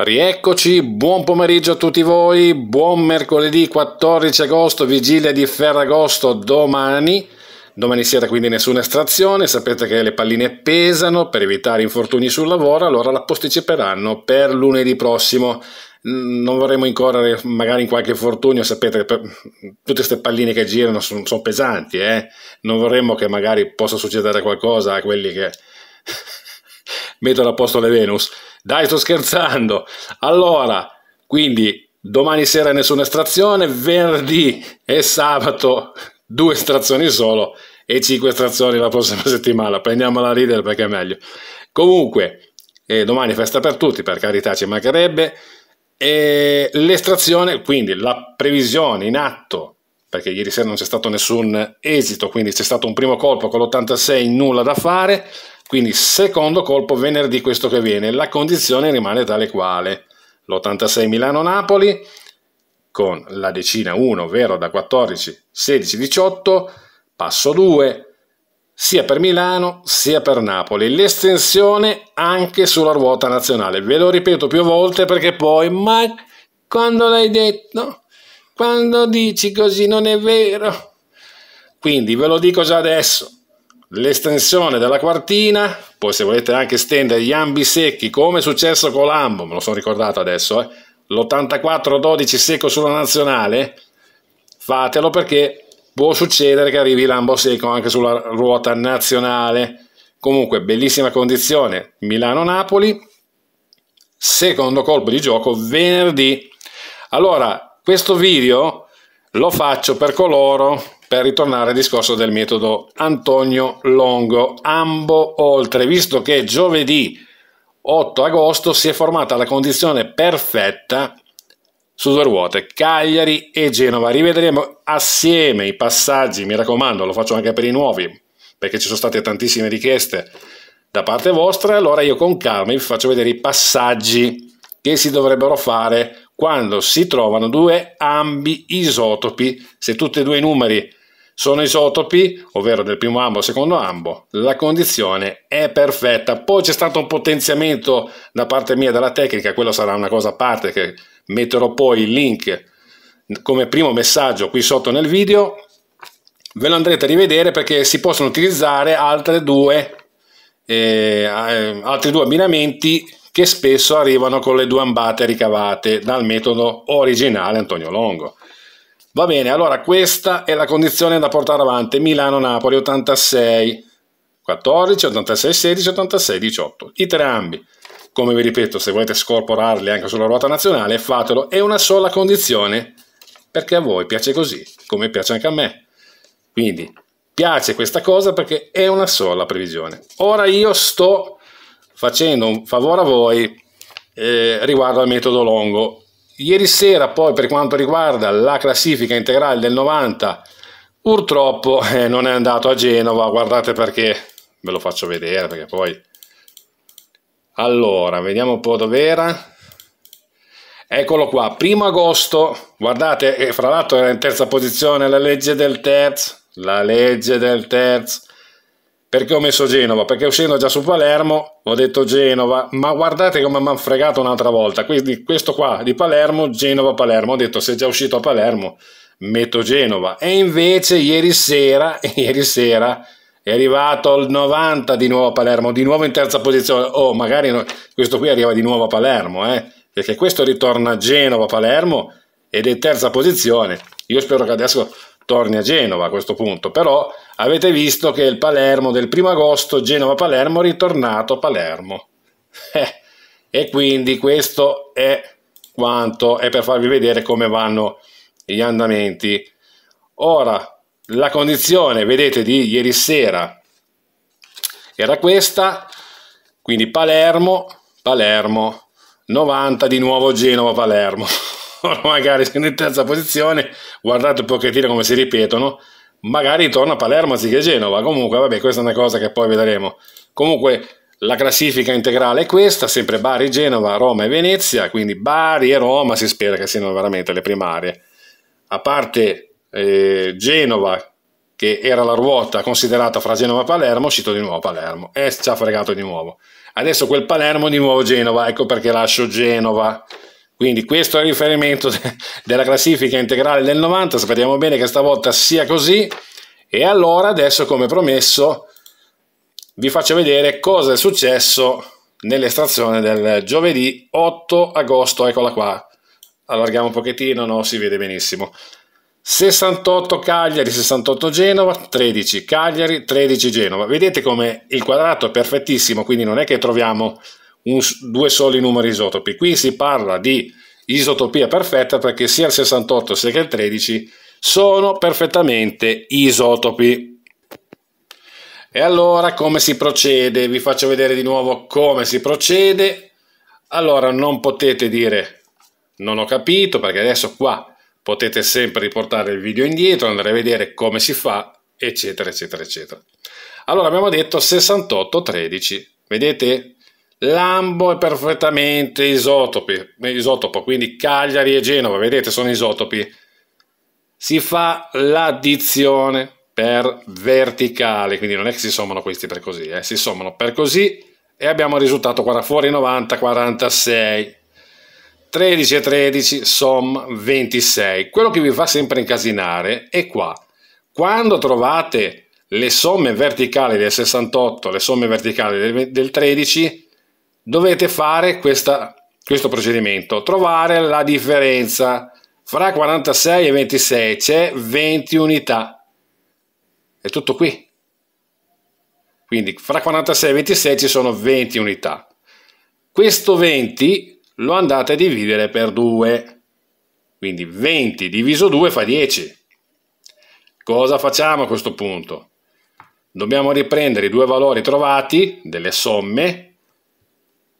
Rieccoci, buon pomeriggio a tutti voi, buon mercoledì 14 agosto, vigilia di Ferragosto domani. Domani sera quindi nessuna estrazione, sapete che le palline pesano per evitare infortuni sul lavoro, allora la posticiperanno per lunedì prossimo. Non vorremmo incorrere magari in qualche infortunio, sapete che tutte queste palline che girano sono, sono pesanti, eh? non vorremmo che magari possa succedere qualcosa a quelli che mettono a posto le Venus. Dai, sto scherzando. Allora, quindi domani sera nessuna estrazione, venerdì e sabato due estrazioni solo e cinque estrazioni la prossima settimana. Prendiamola a ridere perché è meglio. Comunque, eh, domani festa per tutti, per carità ci mancherebbe. E l'estrazione, quindi la previsione in atto, perché ieri sera non c'è stato nessun esito, quindi c'è stato un primo colpo con l'86, nulla da fare. Quindi secondo colpo venerdì questo che viene, la condizione rimane tale quale. L'86 Milano-Napoli con la decina 1, ovvero da 14, 16, 18, passo 2, sia per Milano sia per Napoli. L'estensione anche sulla ruota nazionale. Ve lo ripeto più volte perché poi, ma quando l'hai detto? Quando dici così non è vero? Quindi ve lo dico già adesso l'estensione della quartina, poi se volete anche stendere gli ambi secchi come è successo con l'ambo, me lo sono ricordato adesso, eh, l'84-12 secco sulla nazionale, fatelo perché può succedere che arrivi l'ambo secco anche sulla ruota nazionale. Comunque bellissima condizione Milano-Napoli, secondo colpo di gioco venerdì. Allora, questo video lo faccio per coloro per ritornare al discorso del metodo Antonio Longo, ambo oltre, visto che giovedì 8 agosto si è formata la condizione perfetta su due ruote, Cagliari e Genova. Rivedremo assieme i passaggi, mi raccomando, lo faccio anche per i nuovi, perché ci sono state tantissime richieste da parte vostra, allora io con calma vi faccio vedere i passaggi che si dovrebbero fare quando si trovano due ambi isotopi, se tutti e due i numeri sono isotopi, ovvero del primo ambo e secondo ambo, la condizione è perfetta. Poi c'è stato un potenziamento da parte mia della tecnica, quello sarà una cosa a parte che metterò poi il link come primo messaggio qui sotto nel video. Ve lo andrete a rivedere perché si possono utilizzare altre due, eh, eh altri due abbinamenti che spesso arrivano con le due ambate ricavate dal metodo originale Antonio Longo. Va bene, allora questa è la condizione da portare avanti. Milano-Napoli 86, 14, 86, 16, 86, 18. I tre ambi, come vi ripeto, se volete scorporarli anche sulla ruota nazionale, fatelo. È una sola condizione, perché a voi piace così, come piace anche a me. Quindi piace questa cosa perché è una sola previsione. Ora io sto facendo un favore a voi eh, riguardo al metodo Longo Ieri sera poi per quanto riguarda la classifica integrale del 90 purtroppo eh, non è andato a Genova, guardate perché ve lo faccio vedere perché poi allora vediamo un po' dove era. eccolo qua, primo agosto guardate, eh, fra l'altro era in terza posizione la legge del terzo la legge del terzo perché ho messo Genova? Perché uscendo già su Palermo ho detto Genova, ma guardate come mi hanno fregato un'altra volta. Quindi questo qua di Palermo, Genova-Palermo, ho detto se è già uscito a Palermo metto Genova. E invece ieri sera, ieri sera è arrivato il 90 di nuovo a Palermo, di nuovo in terza posizione. Oh, magari no, questo qui arriva di nuovo a Palermo, eh? perché questo ritorna a Genova-Palermo ed è terza posizione. Io spero che adesso torni a Genova a questo punto, però Avete visto che il Palermo del primo agosto, Genova-Palermo, è ritornato a Palermo. Eh, e quindi questo è quanto è per farvi vedere come vanno gli andamenti. Ora, la condizione, vedete, di ieri sera era questa, quindi Palermo, Palermo, 90 di nuovo Genova-Palermo. Ora magari sono in terza posizione, guardate un pochettino come si ripetono, magari torna a Palermo anziché Genova. Comunque, vabbè, questa è una cosa che poi vedremo. Comunque, la classifica integrale è questa, sempre Bari, Genova, Roma e Venezia, quindi Bari e Roma si spera che siano veramente le primarie. A parte eh, Genova, che era la ruota considerata fra Genova e Palermo, è uscito di nuovo Palermo e ci ha fregato di nuovo. Adesso quel Palermo di nuovo Genova, ecco perché lascio Genova. Quindi questo è il riferimento della classifica integrale del 90, speriamo bene che stavolta sia così. E allora adesso come promesso vi faccio vedere cosa è successo nell'estrazione del giovedì 8 agosto, eccola qua. Allarghiamo un pochettino, no, si vede benissimo. 68 Cagliari, 68 Genova, 13 Cagliari, 13 Genova. Vedete come il quadrato è perfettissimo, quindi non è che troviamo in due soli numeri isotopi. Qui si parla di isotopia perfetta perché sia il 68 sia che il 13 sono perfettamente isotopi. E allora come si procede? Vi faccio vedere di nuovo come si procede. Allora non potete dire non ho capito perché adesso qua potete sempre riportare il video indietro, andare a vedere come si fa, eccetera, eccetera, eccetera. Allora abbiamo detto 68, 13, vedete? Lambo è perfettamente isotopi, eh, isotopo, quindi Cagliari e Genova, vedete, sono isotopi. Si fa l'addizione per verticale, quindi non è che si sommano questi per così, eh, si sommano per così e abbiamo il risultato qua fuori 90, 46. 13 e 13, somma 26. Quello che vi fa sempre incasinare è qua. Quando trovate le somme verticali del 68, le somme verticali del 13, dovete fare questa, questo procedimento, trovare la differenza. Fra 46 e 26 c'è 20 unità. È tutto qui. Quindi fra 46 e 26 ci sono 20 unità. Questo 20 lo andate a dividere per 2. Quindi 20 diviso 2 fa 10. Cosa facciamo a questo punto? Dobbiamo riprendere i due valori trovati delle somme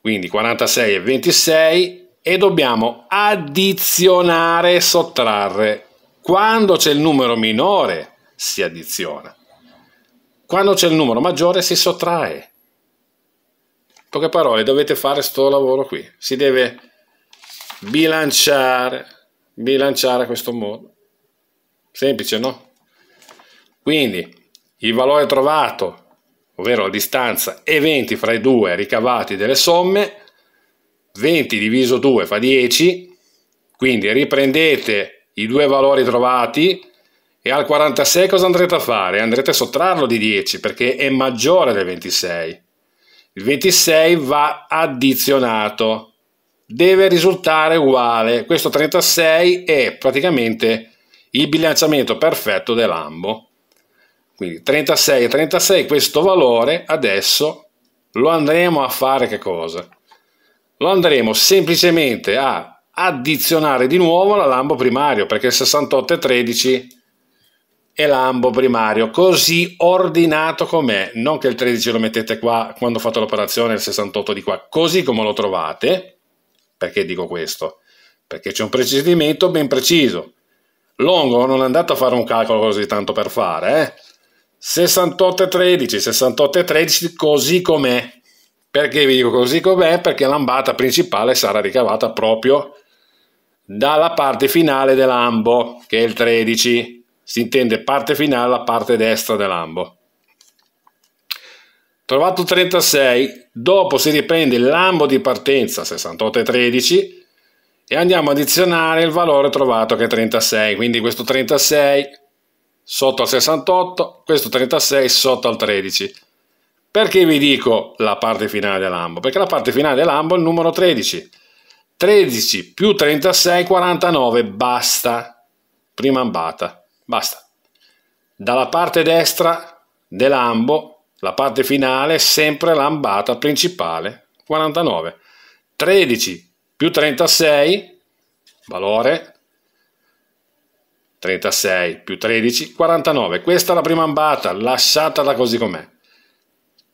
quindi 46 e 26 e dobbiamo addizionare e sottrarre. Quando c'è il numero minore si addiziona, quando c'è il numero maggiore si sottrae. In poche parole, dovete fare sto lavoro qui. Si deve bilanciare, bilanciare a questo modo. Semplice, no? Quindi il valore trovato ovvero la distanza, e 20 fra i due ricavati delle somme, 20 diviso 2 fa 10, quindi riprendete i due valori trovati e al 46 cosa andrete a fare? Andrete a sottrarlo di 10 perché è maggiore del 26. Il 26 va addizionato, deve risultare uguale. Questo 36 è praticamente il bilanciamento perfetto dell'ambo. Quindi 36 e 36 questo valore adesso lo andremo a fare che cosa? Lo andremo semplicemente a addizionare di nuovo la lambo primario perché 68 e 13 è lambo primario, così ordinato com'è, non che il 13 lo mettete qua quando fate l'operazione il 68 di qua, così come lo trovate, perché dico questo? Perché c'è un procedimento ben preciso. Longo non è andato a fare un calcolo così tanto per fare, eh? 68 e 13, 68 e 13 così com'è. Perché vi dico così com'è? Perché l'ambata principale sarà ricavata proprio dalla parte finale dell'ambo, che è il 13. Si intende parte finale, la parte destra dell'ambo. Trovato 36, dopo si riprende l'ambo di partenza, 68 e 13, e andiamo ad addizionare il valore trovato che è 36. Quindi questo 36 sotto al 68, questo 36 sotto al 13. Perché vi dico la parte finale dell'ambo? Perché la parte finale dell'ambo è il numero 13. 13 più 36, 49, basta. Prima ambata, basta. Dalla parte destra dell'ambo, la parte finale è sempre l'ambata principale, 49. 13 più 36, valore 36 più 13, 49. Questa è la prima ambata, lasciatela così com'è.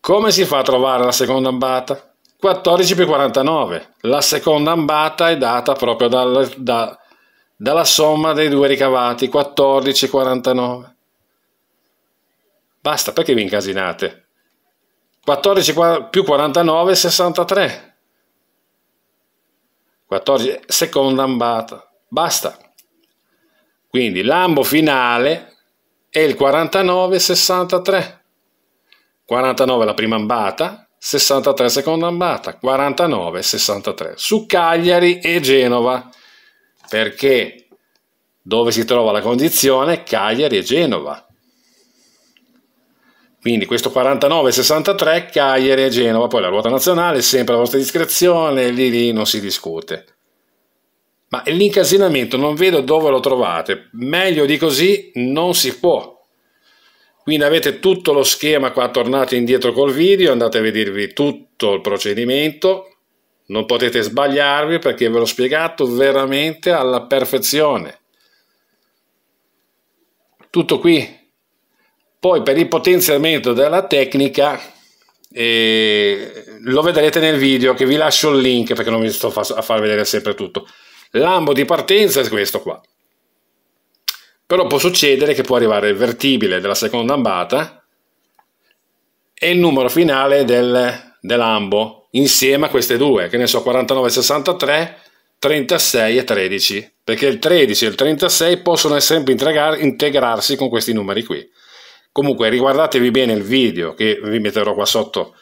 Come si fa a trovare la seconda ambata? 14 più 49. La seconda ambata è data proprio dal, da, dalla somma dei due ricavati, 14 e 49. Basta, perché vi incasinate? 14 più 49 è 63. 14, seconda ambata. Basta. Quindi l'ambo finale è il 49-63. 49 la prima ambata, 63 seconda ambata, 49-63 su Cagliari e Genova, perché dove si trova la condizione Cagliari e Genova. Quindi questo 49-63 Cagliari e Genova, poi la ruota nazionale, sempre a vostra discrezione, lì lì non si discute. Ma l'incasinamento non vedo dove lo trovate, meglio di così non si può. Quindi avete tutto lo schema qua, tornate indietro col video, andate a vedervi tutto il procedimento, non potete sbagliarvi perché ve l'ho spiegato veramente alla perfezione. Tutto qui. Poi per il potenziamento della tecnica eh, lo vedrete nel video che vi lascio il link perché non vi sto a far vedere sempre tutto. L'ambo di partenza è questo qua. Però può succedere che può arrivare il vertibile della seconda ambata e il numero finale del, dell'ambo insieme a queste due, che ne so 49 63, 36 e 13, perché il 13 e il 36 possono sempre integrar integrarsi con questi numeri qui. Comunque riguardatevi bene il video che vi metterò qua sotto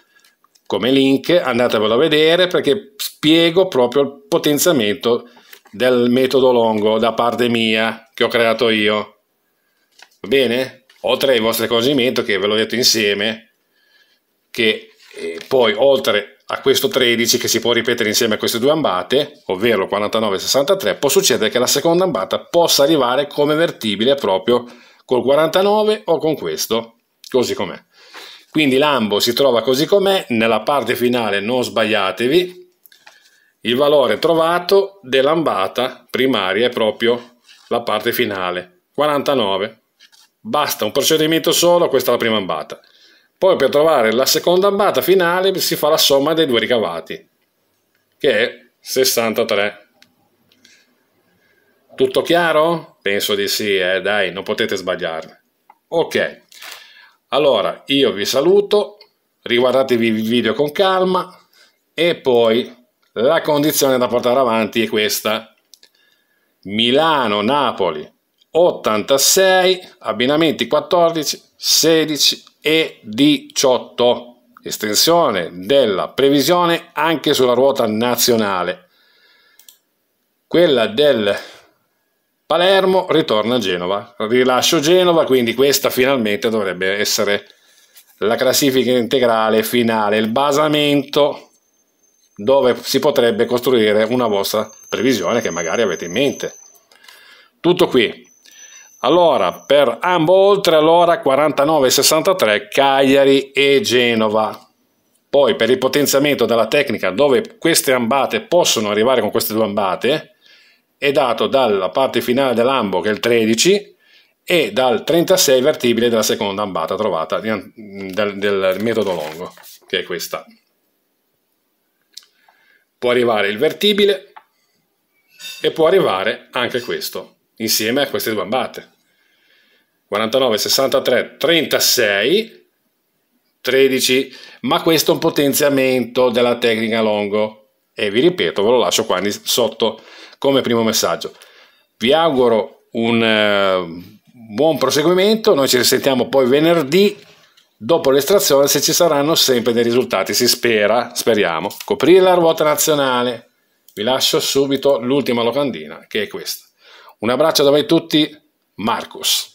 come link, andatevelo a vedere perché spiego proprio il potenziamento del metodo longo da parte mia che ho creato io. Va bene? Oltre ai vostri accorgimenti che ve l'ho detto insieme, che eh, poi oltre a questo 13 che si può ripetere insieme a queste due ambate, ovvero 49 e 63, può succedere che la seconda ambata possa arrivare come vertibile proprio col 49 o con questo, così com'è. Quindi l'ambo si trova così com'è, nella parte finale non sbagliatevi, il valore trovato dell'ambata primaria è proprio la parte finale, 49. Basta un procedimento solo, questa è la prima ambata. Poi per trovare la seconda ambata finale si fa la somma dei due ricavati, che è 63. Tutto chiaro? Penso di sì, eh, dai, non potete sbagliarne. Ok, allora io vi saluto, riguardatevi il video con calma e poi la condizione da portare avanti è questa. Milano-Napoli 86, abbinamenti 14, 16 e 18. Estensione della previsione anche sulla ruota nazionale. Quella del Palermo ritorna a Genova. Rilascio Genova, quindi questa finalmente dovrebbe essere la classifica integrale finale, il basamento dove si potrebbe costruire una vostra previsione che magari avete in mente. Tutto qui. Allora, per ambo oltre all'ora 49,63 Cagliari e Genova. Poi per il potenziamento della tecnica dove queste ambate possono arrivare con queste due ambate è dato dalla parte finale dell'ambo che è il 13 e dal 36 vertibile della seconda ambata trovata del, del metodo longo che è questa può arrivare il vertibile e può arrivare anche questo, insieme a queste sbambate. 49, 63, 36, 13, ma questo è un potenziamento della tecnica longo e vi ripeto, ve lo lascio qua sotto come primo messaggio. Vi auguro un eh, buon proseguimento, noi ci risentiamo poi venerdì Dopo l'estrazione, se ci saranno sempre dei risultati, si spera, speriamo. Coprire la ruota nazionale. Vi lascio subito l'ultima locandina, che è questa. Un abbraccio da voi tutti, Marcus.